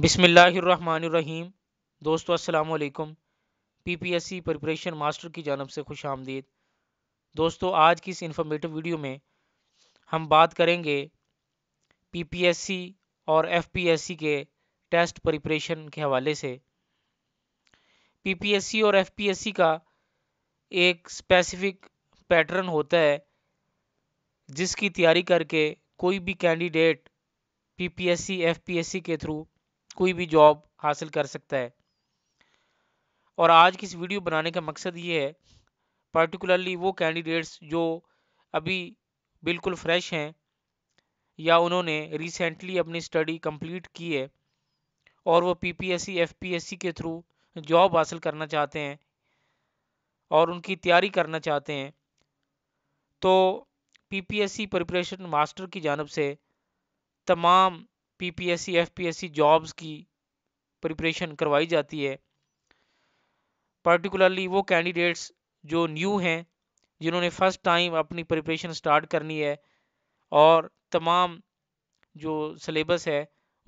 बिसमीम दोस्तों अस्सलाम पीपीएससी प्रिपरेशन मास्टर की जानब से खुश आमदीद दोस्तों आज की इस इंफॉर्मेटिव वीडियो में हम बात करेंगे पीपीएससी और एफपीएससी के टेस्ट प्रिपरेशन के हवाले से पीपीएससी और एफपीएससी का एक स्पेसिफिक पैटर्न होता है जिसकी तैयारी करके कोई भी कैंडिडेट पीपीएससी एफपीएससी के थ्रू कोई भी जॉब हासिल कर सकता है और आज की इस वीडियो बनाने का मकसद ये है पर्टिकुलरली वो कैंडिडेट्स जो अभी बिल्कुल फ्रेश हैं या उन्होंने रिसेंटली अपनी स्टडी कंप्लीट की है और वो पीपीएससी एफपीएससी के थ्रू जॉब हासिल करना चाहते हैं और उनकी तैयारी करना चाहते हैं तो पीपीएससी प्रिपरेशन मास्टर की जानब से तमाम पीपीएससी एफपीएससी जॉब्स की प्रिपरेशन करवाई जाती है पर्टिकुलरली वो कैंडिडेट्स जो न्यू हैं जिन्होंने फ़र्स्ट टाइम अपनी प्रिपरेशन स्टार्ट करनी है और तमाम जो सिलेबस है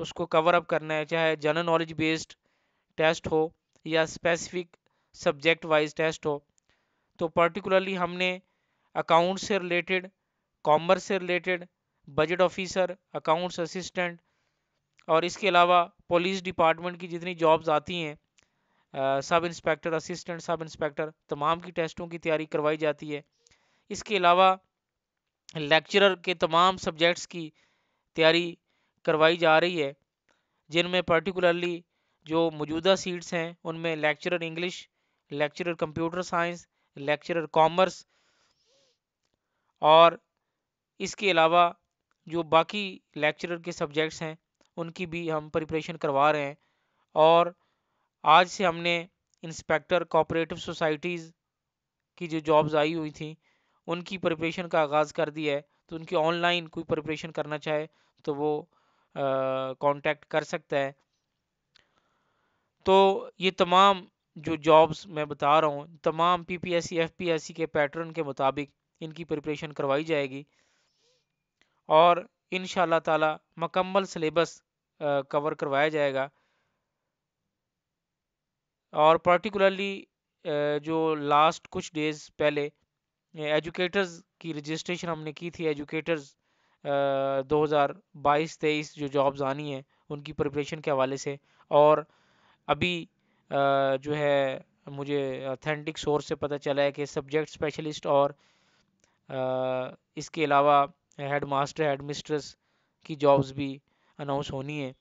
उसको कवर अप करना है चाहे जनरल नॉलेज बेस्ड टेस्ट हो या स्पेसिफिक सब्जेक्ट वाइज टेस्ट हो तो पर्टिकुलरली हमने अकाउंट से रिलेटेड कॉमर्स से related budget officer accounts assistant और इसके अलावा पुलिस डिपार्टमेंट की जितनी जॉब्स आती हैं sub inspector assistant sub inspector तमाम की टेस्टों की तैयारी करवाई जाती है इसके अलावा लेक्चरर के तमाम सब्जेक्ट्स की तैयारी करवाई जा रही है जिनमें पर्टिकुलरली जो मौजूदा सीट्स हैं उनमें lecturer English lecturer computer science lecturer commerce और इसके अलावा जो बाकी लेक्चरर के सब्जेक्ट्स हैं उनकी भी हम प्रिपरेशन करवा रहे हैं और आज से हमने इंस्पेक्टर कोऑपरेटिव सोसाइटीज़ की जो जॉब्स आई हुई थी उनकी प्रिपरेशन का आगाज़ कर दिया है तो उनकी ऑनलाइन कोई प्रिपरेशन करना चाहे तो वो कांटेक्ट कर सकता है तो ये तमाम जो जॉब्स मैं बता रहा हूँ तमाम पीपीएससी एफपीएससी के पैटर्न के मुताबिक इनकी प्रिपरेशन करवाई जाएगी और इन ताला मकम्मल सलेबस कवर करवाया जाएगा और पर्टिकुलरली जो लास्ट कुछ डेज पहले एजुकेटर्स की रजिस्ट्रेशन हमने की थी एजुकेटर्स 2022-23 जो जॉब्स आनी है उनकी प्रिपरेशन के हवाले से और अभी जो है मुझे ऑथेंटिक सोर्स से पता चला है कि सब्जेक्ट स्पेशलिस्ट और इसके अलावा हेड मास्टर हेड मिस्ट्रेस की जॉब्स भी अनाउंस होनी है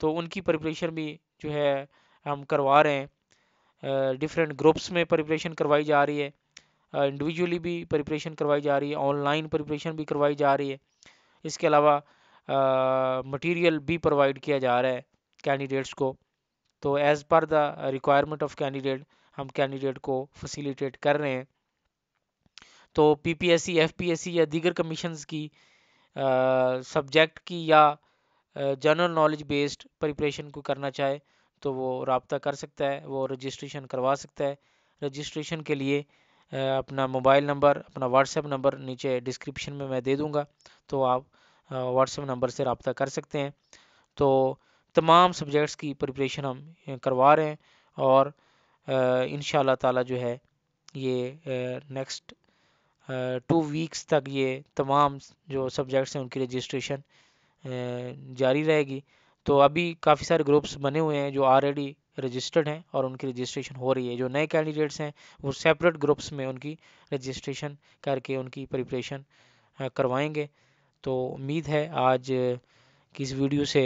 तो उनकी प्रिपरेशन भी जो है हम करवा रहे हैं डिफरेंट ग्रुप्स में प्रिपरेशन करवाई जा रही है इंडिविजुअली भी प्रिपरेशन करवाई जा रही है ऑनलाइन प्रिपरेशन भी करवाई जा रही है इसके अलावा मटेरियल भी प्रोवाइड किया जा रहा है कैंडिडेट्स को तो as per the requirement of candidate हम कैंडिडेट को फैसिलिटेट कर रहे हैं तो पीपीएससी एफपीएससी या दीगर कमीशन की सब्जेक्ट की या जनरल नॉलेज बेस्ड प्रिपरेशन को करना चाहे तो वो रबता कर सकता है वो रजिस्ट्रेशन करवा सकता है रजिस्ट्रेशन के लिए अपना मोबाइल नंबर अपना व्हाट्सएप नंबर नीचे डिस्क्रिप्शन में मैं दे दूँगा तो आप व्हाट्सएप नंबर से रबता कर सकते हैं तो तमाम सब्जेक्ट्स की प्रिपरेशन हम करवा रहे हैं और इन ताला जो है ये नेक्स्ट टू वीक्स तक ये तमाम जो सब्जेक्ट्स हैं उनकी रजिस्ट्रेशन जारी रहेगी तो अभी काफ़ी सारे ग्रुप्स बने हुए हैं जो ऑलरेडी रजिस्टर्ड हैं और उनकी रजिस्ट्रेशन हो रही है जो नए कैंडिडेट्स हैं वो सेपरेट ग्रुप्स में उनकी रजिस्ट्रेशन करके उनकी प्रिपरेशन करवाएंगे तो उम्मीद है आज किस वीडियो से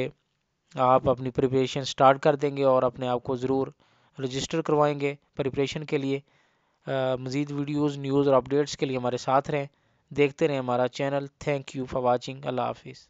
आप अपनी प्रिपरेशन स्टार्ट कर देंगे और अपने आप को ज़रूर रजिस्टर करवाएंगे प्रिपरेशन के लिए मज़ीद वीडियोज़ न्यूज़ और अपडेट्स के लिए हमारे साथ रहें देखते रहें हमारा channel thank you for watching अल्लाह हाफिज़